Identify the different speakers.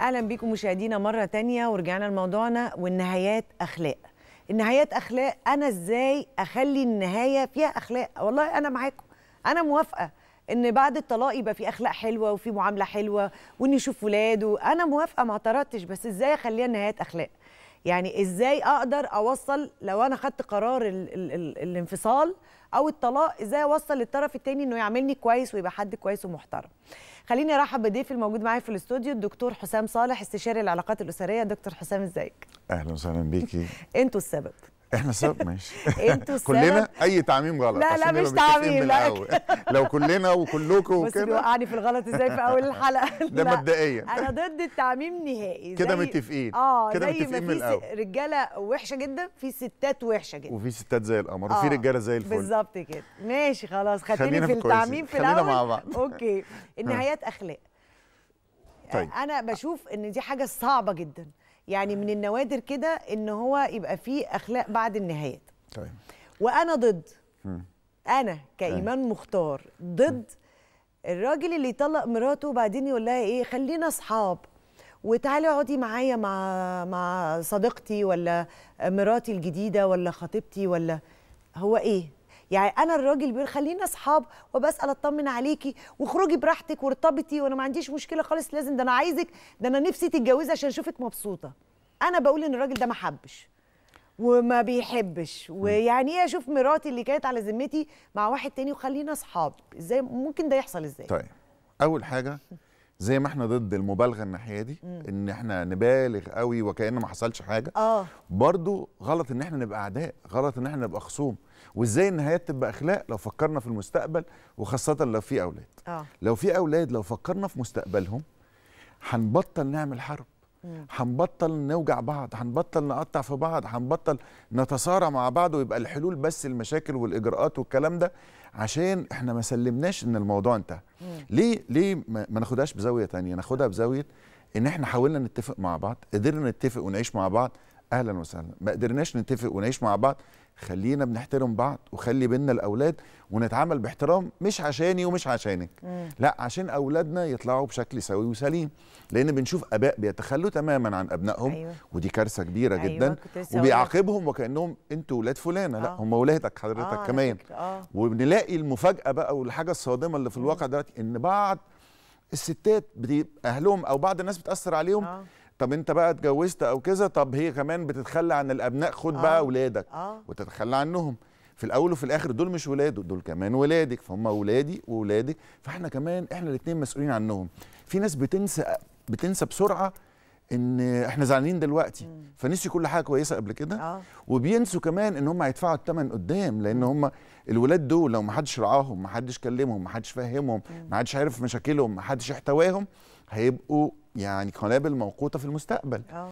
Speaker 1: اهلا بيكم مشاهدينا مره تانية ورجعنا لموضوعنا والنهايات اخلاق النهايات اخلاق انا ازاي اخلي النهايه فيها اخلاق والله انا معاكم انا موافقه ان بعد الطلاق يبقى في اخلاق حلوه وفي معامله حلوه وان يشوف ولاده انا موافقه ما اعترضتش بس ازاي اخليها نهايات اخلاق يعني ازاي اقدر اوصل لو انا خدت قرار الـ الـ الانفصال او الطلاق ازاي اوصل للطرف الثاني انه يعاملني كويس ويبقى حد كويس ومحترم خليني ارحب بضيفي الموجود معايا في الاستوديو الدكتور حسام صالح استشاري العلاقات الاسريه دكتور حسام ازيك
Speaker 2: اهلا وسهلا بيكي
Speaker 1: انتوا السبب
Speaker 2: احنا سبب ماشي انتوا السبب كلنا اي تعميم غلط لا لا مش تعميم لا لو كلنا وكلكم وكده بس بيوقعني في الغلط ازاي في اول الحلقه
Speaker 1: ده مبدئيا انا ضد التعميم نهائي كده متفقين اه كده متفقين من الاول رجاله وحشه جدا في ستات وحشه جدا
Speaker 2: وفي ستات زي القمر وفي آه، رجاله زي الفل بالظبط
Speaker 1: كده ماشي خلاص خدتني في التعميم في الاول مع بعض اوكي آه. النهايات اخلاق طيب. انا بشوف ان دي حاجه صعبه جدا يعني من النوادر كده ان هو يبقى فيه اخلاق بعد النهايات طيب وانا ضد انا كايمان مختار ضد الراجل اللي يطلق مراته وبعدين يقول لها ايه خلينا اصحاب وتعالي اقعدي معايا مع مع صديقتي ولا مراتي الجديده ولا خطيبتي ولا هو ايه يعني انا الراجل بيقول خلينا اصحاب وبسال اطمن عليكي واخرجي براحتك وارتبطي وانا ما عنديش مشكله خالص لازم ده انا عايزك ده انا نفسي تتجوزي عشان اشوفك مبسوطه انا بقول ان الراجل ده ما حبش وما بيحبش ويعني ايه اشوف مراتي اللي كانت على ذمتي مع واحد تاني وخلينا اصحاب ازاي ممكن ده يحصل ازاي
Speaker 2: طيب اول حاجه زي ما احنا ضد المبالغه الناحيه دي مم. ان احنا نبالغ قوي وكأن ما حصلش حاجه اه برضو غلط ان احنا نبقى اعداء غلط ان احنا نبقى خصوم وازاي النهايات تبقى اخلاق لو فكرنا في المستقبل وخاصه لو في اولاد آه. لو في اولاد لو فكرنا في مستقبلهم هنبطل نعمل حرب هنبطل نوجع بعض هنبطل نقطع في بعض هنبطل نتصارع مع بعض ويبقى الحلول بس المشاكل والاجراءات والكلام ده عشان احنا ما سلمناش ان الموضوع انتهى ليه ليه ما ناخدهاش بزاويه تانية ناخدها بزاويه ان احنا حاولنا نتفق مع بعض قدرنا نتفق ونعيش مع بعض اهلا وسهلا ما قدرناش نتفق ونعيش مع بعض خلينا بنحترم بعض وخلي بينا الاولاد ونتعامل باحترام مش عشاني ومش عشانك مم. لا عشان اولادنا يطلعوا بشكل سوي وسليم لان بنشوف اباء بيتخلوا تماما عن ابنائهم أيوة. ودي كارثه كبيره أيوة. جدا وبيعاقبهم وكانهم انتوا ولاد فلانه آه. لا هم ولادك حضرتك آه كمان آه. وبنلاقي المفاجاه بقى والحاجه الصادمه اللي في الواقع دلوقتي ان بعض الستات اهلهم او بعض الناس بتاثر عليهم آه. طب انت بقى اتجوزت او كذا طب هي كمان بتتخلى عن الابناء خد آه. بقى اولادك آه. وتتخلى عنهم في الاول وفي الاخر دول مش ولاده دول كمان ولادك فهم ولادي وولادك فاحنا كمان احنا الاثنين مسؤولين عنهم في ناس بتنسى بتنسى بسرعه ان احنا زعلانين دلوقتي فنسي فنسيوا كل حاجه كويسه قبل كده آه. وبينسوا كمان ان هم هيدفعوا الثمن قدام لان هم الولاد دول لو ما حدش رعاهم ما حدش كلمهم ما حدش فهمهم ما حدش عارف مشاكلهم ما حدش احتواهم هيبقوا يعني قنابل موقوته في المستقبل أوه.